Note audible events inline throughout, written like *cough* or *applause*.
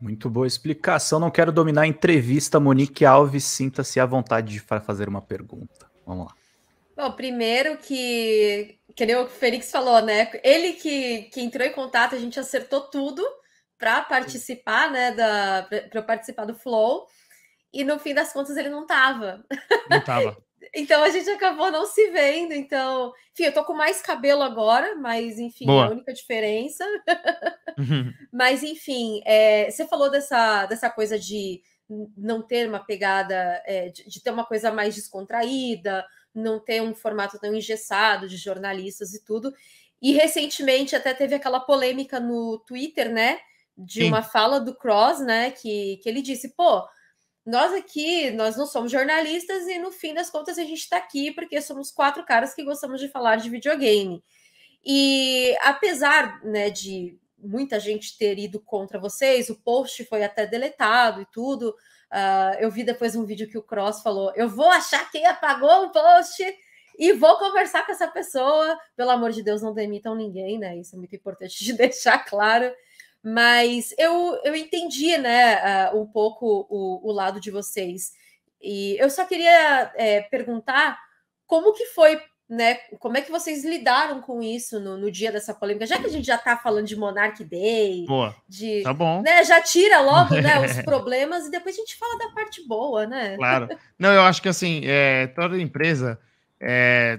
Muito boa explicação. Não quero dominar a entrevista. Monique Alves, sinta-se à vontade de fazer uma pergunta. Vamos lá. Bom, primeiro que, que nem o Felix falou, né? Ele que, que entrou em contato, a gente acertou tudo para participar, né? para participar do Flow. E no fim das contas ele não estava. Não estava. *laughs* Então a gente acabou não se vendo. Então, enfim, eu tô com mais cabelo agora, mas enfim, é Boa. a única diferença. Uhum. *laughs* mas enfim, é, você falou dessa, dessa coisa de não ter uma pegada, é, de, de ter uma coisa mais descontraída, não ter um formato tão engessado de jornalistas e tudo. E recentemente até teve aquela polêmica no Twitter, né? De Sim. uma fala do Cross, né? Que, que ele disse, pô, nós aqui, nós não somos jornalistas e no fim das contas a gente está aqui porque somos quatro caras que gostamos de falar de videogame. E apesar né, de muita gente ter ido contra vocês, o post foi até deletado e tudo. Uh, eu vi depois um vídeo que o Cross falou: eu vou achar quem apagou o post e vou conversar com essa pessoa. Pelo amor de Deus, não demitam ninguém, né? Isso é muito importante de *laughs* deixar claro. Mas eu, eu entendi, né, uh, um pouco o, o, lado de vocês. E eu só queria é, perguntar como que foi, né, como é que vocês lidaram com isso no, no dia dessa polêmica? Já que a gente já está falando de Monarch Day, Boa, de, tá bom. Né, já tira logo, né, *laughs* os problemas e depois a gente fala da parte boa, né? Claro. Não, eu acho que assim, é, toda empresa é,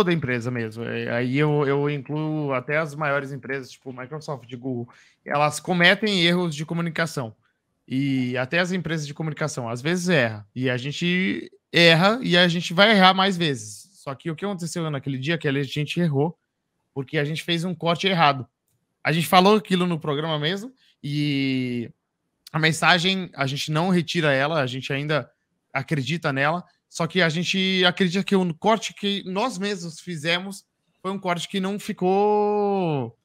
toda empresa mesmo. Aí eu, eu incluo até as maiores empresas, tipo Microsoft, Google, elas cometem erros de comunicação. E até as empresas de comunicação às vezes erra. E a gente erra e a gente vai errar mais vezes. Só que o que aconteceu naquele dia que a gente errou, porque a gente fez um corte errado. A gente falou aquilo no programa mesmo e a mensagem a gente não retira ela, a gente ainda acredita nela, só que a gente acredita que o corte que nós mesmos fizemos foi um corte que não ficou.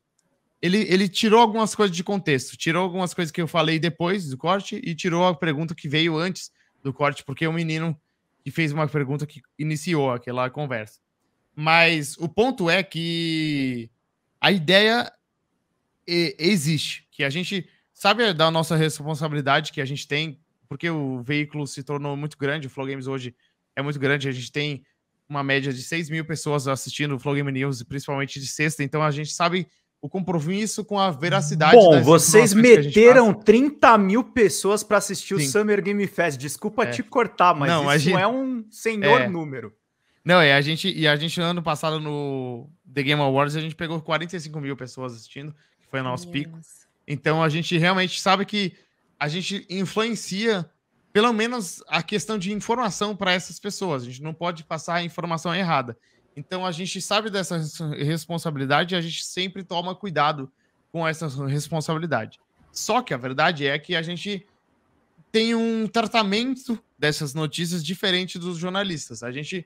Ele, ele tirou algumas coisas de contexto, tirou algumas coisas que eu falei depois do corte e tirou a pergunta que veio antes do corte, porque o menino que fez uma pergunta que iniciou aquela conversa. Mas o ponto é que a ideia existe, que a gente sabe da nossa responsabilidade que a gente tem, porque o veículo se tornou muito grande, o Flow Games hoje é muito grande. A gente tem uma média de 6 mil pessoas assistindo o Flow Game News, principalmente de sexta, então a gente sabe o compromisso com a veracidade. Bom, vocês meteram 30 mil pessoas para assistir Sim. o Summer Game Fest. Desculpa é. te cortar, mas não, isso gente... é um senhor é. número. Não, é, a gente, e a gente ano passado no The Game Awards, a gente pegou 45 mil pessoas assistindo, que foi o nosso yes. pico. Então a gente realmente sabe que a gente influencia pelo menos a questão de informação para essas pessoas. A gente não pode passar a informação errada. Então a gente sabe dessa responsabilidade e a gente sempre toma cuidado com essa responsabilidade. Só que a verdade é que a gente tem um tratamento dessas notícias diferente dos jornalistas. A gente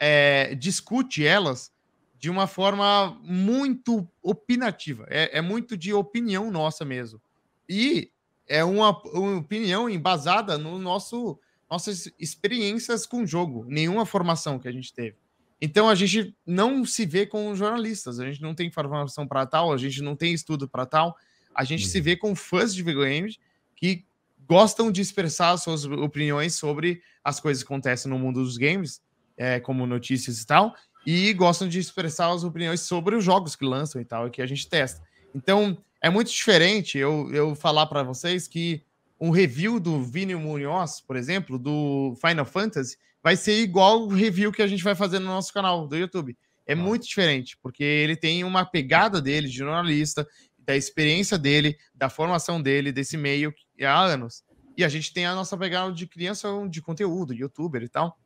é, discute elas de uma forma muito opinativa. É, é muito de opinião nossa mesmo. E é uma, uma opinião embasada no nosso nossas experiências com o jogo, nenhuma formação que a gente teve. Então a gente não se vê com jornalistas, a gente não tem formação para tal, a gente não tem estudo para tal, a gente uhum. se vê com fãs de videogames que gostam de expressar suas opiniões sobre as coisas que acontecem no mundo dos games, é, como notícias e tal, e gostam de expressar as opiniões sobre os jogos que lançam e tal, e que a gente testa. Então, é muito diferente eu, eu falar para vocês que um review do Vini Munhoz, por exemplo, do Final Fantasy, vai ser igual o review que a gente vai fazer no nosso canal do YouTube. É ah. muito diferente, porque ele tem uma pegada dele de jornalista, da experiência dele, da formação dele, desse meio há anos. E a gente tem a nossa pegada de criança de conteúdo, youtuber e tal.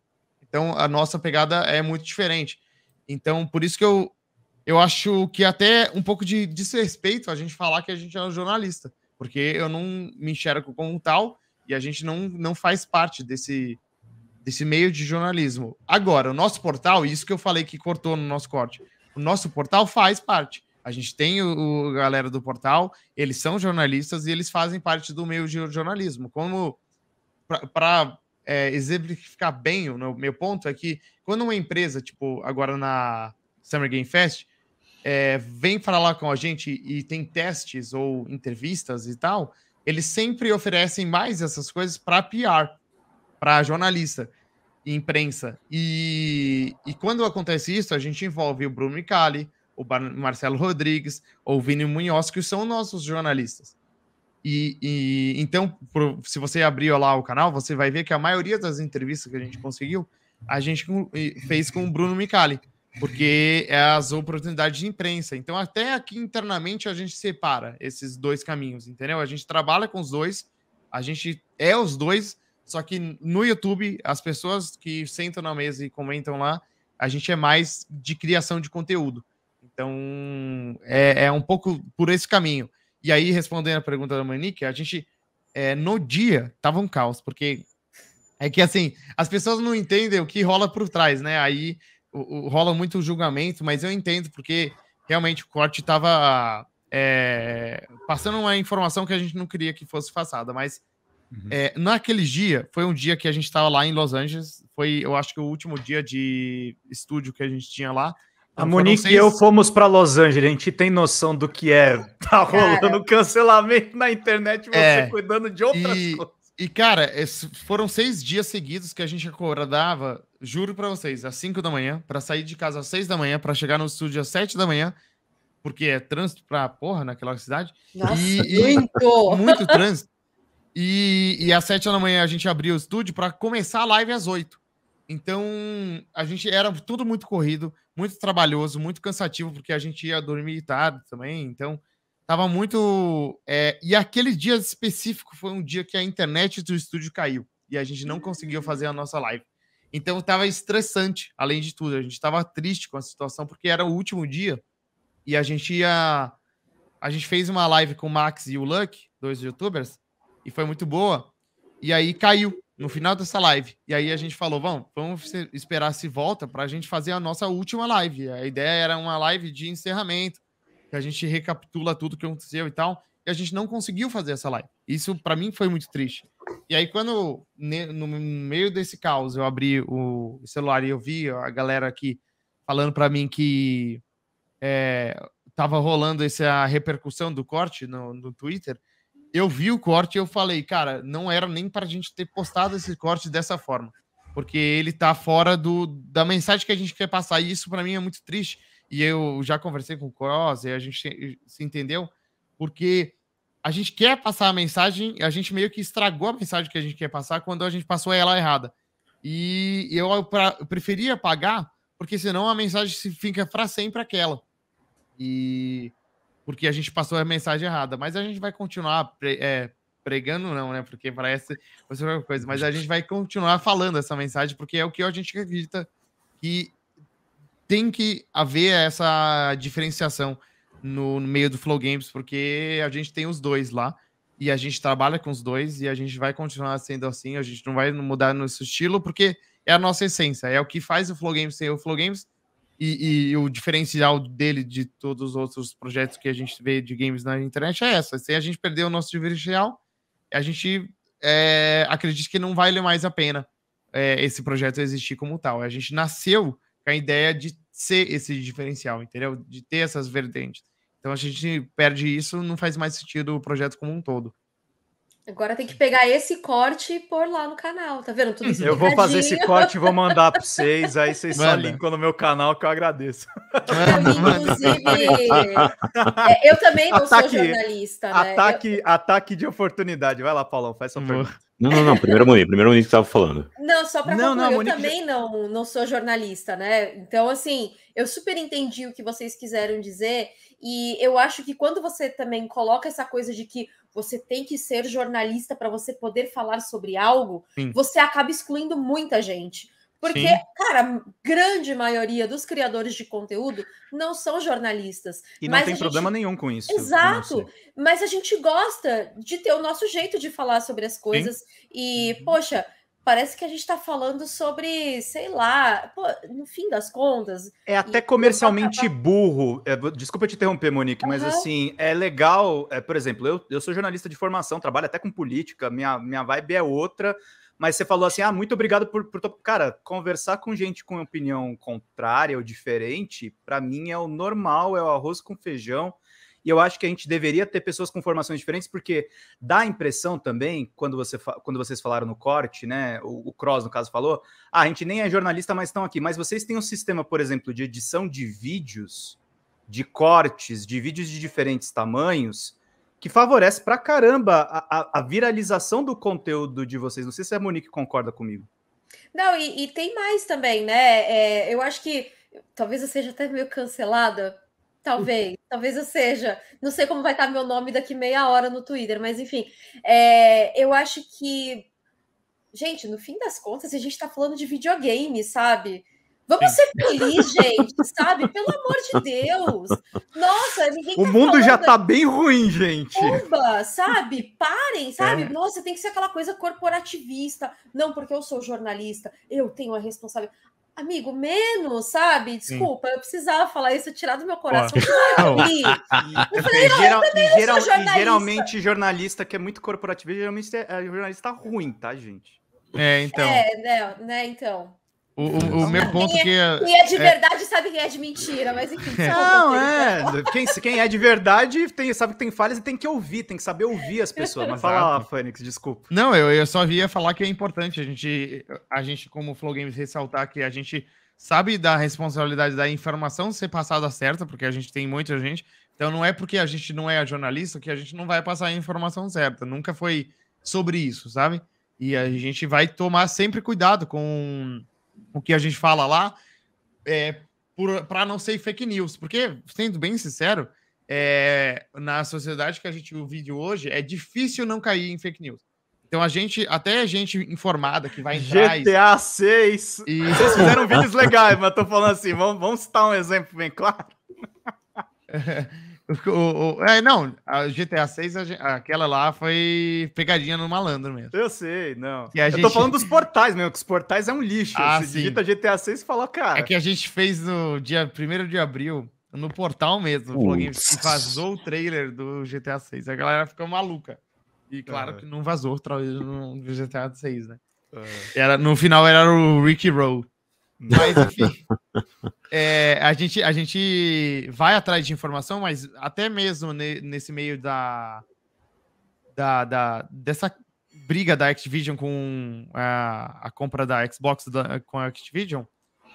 Então a nossa pegada é muito diferente. Então, por isso que eu eu acho que até um pouco de desrespeito a gente falar que a gente é um jornalista, porque eu não me enxergo como tal e a gente não, não faz parte desse, desse meio de jornalismo. Agora, o nosso portal, isso que eu falei que cortou no nosso corte, o nosso portal faz parte. A gente tem o, o galera do portal, eles são jornalistas e eles fazem parte do meio de jornalismo. Como para é, exemplificar bem o meu ponto é que quando uma empresa, tipo, agora na Summer Game Fest, é, vem falar com a gente e tem testes ou entrevistas e tal, eles sempre oferecem mais essas coisas para PR, para jornalista e imprensa. E, e quando acontece isso, a gente envolve o Bruno Micali, o Marcelo Rodrigues, ou o Vini Munhoz, que são nossos jornalistas. E, e então, por, se você abrir lá o canal, você vai ver que a maioria das entrevistas que a gente conseguiu, a gente fez com o Bruno Micali porque é as oportunidades de imprensa. Então, até aqui internamente, a gente separa esses dois caminhos, entendeu? A gente trabalha com os dois, a gente é os dois, só que no YouTube, as pessoas que sentam na mesa e comentam lá, a gente é mais de criação de conteúdo. Então, é, é um pouco por esse caminho. E aí, respondendo a pergunta da Manique, a gente, é, no dia, tava um caos, porque é que, assim, as pessoas não entendem o que rola por trás, né? Aí o, o, rola muito julgamento, mas eu entendo porque realmente o corte estava é, passando uma informação que a gente não queria que fosse passada, mas uhum. é, naquele dia, foi um dia que a gente estava lá em Los Angeles, foi eu acho que o último dia de estúdio que a gente tinha lá, a então, Monique seis... e eu fomos para Los Angeles. A gente tem noção do que é. Tá rolando cancelamento na internet, você é. cuidando de outras e, coisas. E, cara, foram seis dias seguidos que a gente acordava juro para vocês, às 5 da manhã, para sair de casa às 6 da manhã, para chegar no estúdio às 7 da manhã, porque é trânsito pra porra naquela cidade. Nossa, e, muito! E, muito trânsito. E, e às 7 da manhã a gente abria o estúdio para começar a live às 8. Então, a gente era tudo muito corrido, muito trabalhoso, muito cansativo, porque a gente ia dormir tarde também. Então, tava muito. É, e aquele dia específico foi um dia que a internet do estúdio caiu e a gente não conseguiu fazer a nossa live. Então estava estressante, além de tudo. A gente estava triste com a situação, porque era o último dia e a gente ia. A gente fez uma live com o Max e o Luck, dois youtubers, e foi muito boa. E aí caiu no final dessa live. E aí a gente falou: vamos, vamos esperar se volta para a gente fazer a nossa última live. A ideia era uma live de encerramento, que a gente recapitula tudo que aconteceu e tal. E a gente não conseguiu fazer essa live. Isso, para mim, foi muito triste. E aí, quando no meio desse caos eu abri o celular e eu vi a galera aqui falando para mim que é, tava rolando essa repercussão do corte no, no Twitter, eu vi o corte e eu falei, cara, não era nem para a gente ter postado esse corte dessa forma, porque ele tá fora do, da mensagem que a gente quer passar. E isso para mim é muito triste. E eu já conversei com o Cross e a gente se entendeu, porque a gente quer passar a mensagem, a gente meio que estragou a mensagem que a gente quer passar quando a gente passou ela errada. E eu, pra, eu preferia apagar, porque senão a mensagem fica para sempre aquela. E porque a gente passou a mensagem errada. Mas a gente vai continuar pre, é, pregando, não, né? Porque parece outra coisa. Mas a gente vai continuar falando essa mensagem, porque é o que a gente acredita que tem que haver essa diferenciação no, no meio do Flow Games, porque a gente tem os dois lá e a gente trabalha com os dois e a gente vai continuar sendo assim, a gente não vai mudar nosso estilo, porque é a nossa essência, é o que faz o Flow Games ser o Flow Games e, e, o diferencial dele de todos os outros projetos que a gente vê de games na internet é essa. Se a gente perder o nosso diferencial, a gente é, acredita que não vale mais a pena é, esse projeto existir como tal. A gente nasceu com a ideia de ser esse diferencial, entendeu? De ter essas vertentes. Então a gente perde isso, não faz mais sentido o projeto como um todo. Agora tem que pegar esse corte e pôr lá no canal, tá vendo? Tudo eu vou fazer esse corte e vou mandar para vocês, aí vocês manda. só linkam no meu canal que eu agradeço. Inclusive, *laughs* eu também não ataque, sou jornalista. Né? Ataque, eu... ataque de oportunidade. Vai lá, Paulão, faz sua pergunta. Não, não, não. Primeiro Moni primeiro Monique estava falando. Não, só para concluir, não, eu Monique... também não, não sou jornalista, né? Então, assim, eu super entendi o que vocês quiseram dizer e eu acho que quando você também coloca essa coisa de que você tem que ser jornalista para você poder falar sobre algo, Sim. você acaba excluindo muita gente. Porque, Sim. cara, a grande maioria dos criadores de conteúdo não são jornalistas. E não tem gente... problema nenhum com isso. Exato. Mas a gente gosta de ter o nosso jeito de falar sobre as coisas. Sim. E, poxa, parece que a gente está falando sobre, sei lá, pô, no fim das contas. É até comercialmente burro. É, desculpa te interromper, Monique, uhum. mas assim, é legal. É, por exemplo, eu, eu sou jornalista de formação, trabalho até com política, minha, minha vibe é outra. Mas você falou assim: ah, muito obrigado por. por cara, conversar com gente com opinião contrária ou diferente, para mim é o normal, é o arroz com feijão. E eu acho que a gente deveria ter pessoas com formações diferentes, porque dá a impressão também, quando, você quando vocês falaram no corte, né? O, o Cross, no caso, falou: ah, a gente nem é jornalista, mas estão aqui. Mas vocês têm um sistema, por exemplo, de edição de vídeos, de cortes, de vídeos de diferentes tamanhos, que favorece pra caramba a, a, a viralização do conteúdo de vocês. Não sei se a Monique concorda comigo. Não, e, e tem mais também, né? É, eu acho que talvez eu seja até meio cancelada Talvez, talvez eu seja. Não sei como vai estar meu nome daqui meia hora no Twitter, mas enfim. É, eu acho que. Gente, no fim das contas, a gente está falando de videogame, sabe? Vamos ser felizes, gente, sabe? Pelo amor de Deus. Nossa, ninguém O tá mundo falando... já tá bem ruim, gente. Pumba, sabe? Parem, é. sabe? É. Nossa, tem que ser aquela coisa corporativista. Não, porque eu sou jornalista, eu tenho a responsabilidade. Amigo, menos, sabe? Desculpa, Sim. eu precisava falar isso, tirar do meu coração. *laughs* Eu falei, não, geral, eu geral, jornalista. geralmente, jornalista que é muito corporativista, geralmente é, é jornalista ruim, tá, gente? É, então. É, né, né então. O, o, o meu ponto quem é, que é. Quem é de é- verdade é... sabe quem é de mentira, mas enfim. *laughs* Não, é. Quem, quem é de verdade tem, sabe que tem falhas e tem que ouvir, tem que saber ouvir as pessoas. Mas fala lá, Fênix, desculpa. Não, eu, eu só ia falar que é importante a gente, a gente como Flow Games, ressaltar que a gente sabe da responsabilidade da informação ser passada certa, porque a gente tem muita gente. Então não é porque a gente não é jornalista que a gente não vai passar a informação certa. Nunca foi sobre isso, sabe? E a gente vai tomar sempre cuidado com o que a gente fala lá é, para não ser fake news. Porque, sendo bem sincero, é, na sociedade que a gente vive hoje, é difícil não cair em fake news. Então a gente, até a gente informada que vai entrar. GTA 6. E... Vocês fizeram vídeos legais, mas tô falando assim, vamos, vamos citar um exemplo bem claro. *laughs* O, o, é, não, a GTA 6, aquela lá foi pegadinha no malandro mesmo. Eu sei, não. a gente... Eu tô falando dos portais mesmo, que os portais é um lixo. Ah, Você sim. digita GTA 6 e fala, cara. É que a gente fez no dia 1 de abril, no portal mesmo, no que vazou o trailer do GTA 6. A galera ficou maluca. E claro é. que não vazou o trailer do GTA 6, né? É. Era, no final era o Ricky Rowe. Mas, enfim, é, a, gente, a gente vai atrás de informação, mas até mesmo ne, nesse meio da, da, da, dessa briga da Activision com a, a compra da Xbox da, com a Activision,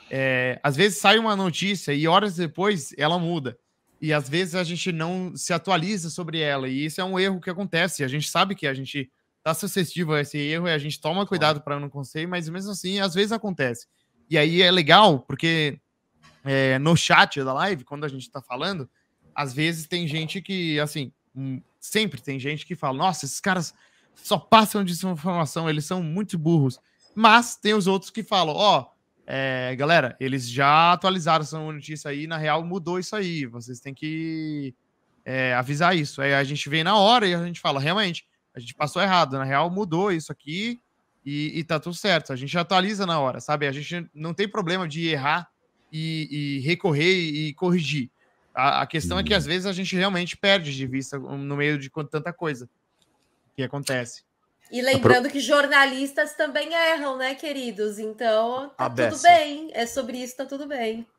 é, às vezes sai uma notícia e horas depois ela muda. E às vezes a gente não se atualiza sobre ela. E isso é um erro que acontece. A gente sabe que a gente está suscetível a esse erro e a gente toma cuidado para não acontecer, mas mesmo assim, às vezes acontece. E aí é legal, porque é, no chat da live, quando a gente tá falando, às vezes tem gente que, assim, hum, sempre tem gente que fala: nossa, esses caras só passam de informação, eles são muito burros. Mas tem os outros que falam: ó, oh, é, galera, eles já atualizaram essa notícia aí, na real mudou isso aí, vocês têm que é, avisar isso. Aí a gente vem na hora e a gente fala: realmente, a gente passou errado, na real mudou isso aqui, e, e tá tudo certo. A gente atualiza na hora, sabe? A gente não tem problema de errar e, e recorrer e corrigir. A, a questão uhum. é que às uhum. vezes a gente realmente perde de vista no meio de tanta coisa que acontece. E lembrando que jornalistas também erram, né, queridos? Então, tá tudo bem. É sobre isso, tá tudo bem.